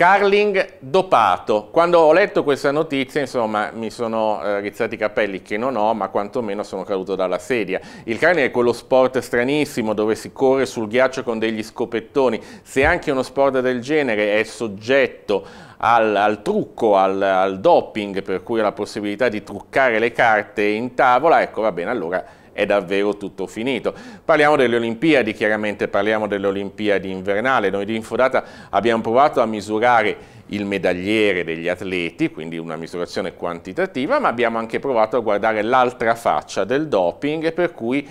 Carling dopato. Quando ho letto questa notizia, insomma, mi sono eh, rizzati i capelli che non ho, ma quantomeno sono caduto dalla sedia. Il Carling è quello sport stranissimo dove si corre sul ghiaccio con degli scopettoni. Se anche uno sport del genere è soggetto al, al, trucco, al, al doping, per cui ha la possibilità di truccare le carte in tavola, ecco, va bene, allora è davvero tutto finito. Parliamo delle Olimpiadi, chiaramente parliamo delle Olimpiadi invernali. Noi di Infodata abbiamo provato a misurare il medagliere degli atleti, quindi una misurazione quantitativa, ma abbiamo anche provato a guardare l'altra faccia del doping, per cui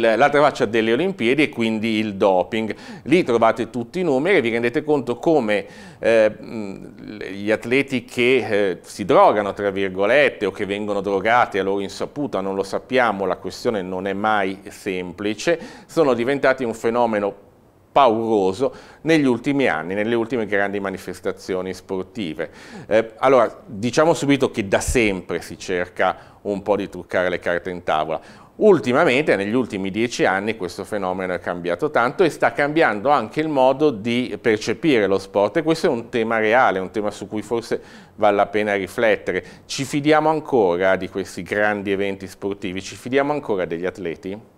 l'altra faccia delle Olimpiadi e quindi il doping. Lì trovate tutti i numeri e vi rendete conto come eh, gli atleti che eh, si drogano, tra virgolette, o che vengono drogati a loro insaputa, non lo sappiamo, la questione non è mai semplice, sono diventati un fenomeno pauroso negli ultimi anni, nelle ultime grandi manifestazioni sportive. Eh, allora, diciamo subito che da sempre si cerca un po' di truccare le carte in tavola. Ultimamente, negli ultimi dieci anni, questo fenomeno è cambiato tanto e sta cambiando anche il modo di percepire lo sport e questo è un tema reale, un tema su cui forse vale la pena riflettere. Ci fidiamo ancora di questi grandi eventi sportivi? Ci fidiamo ancora degli atleti?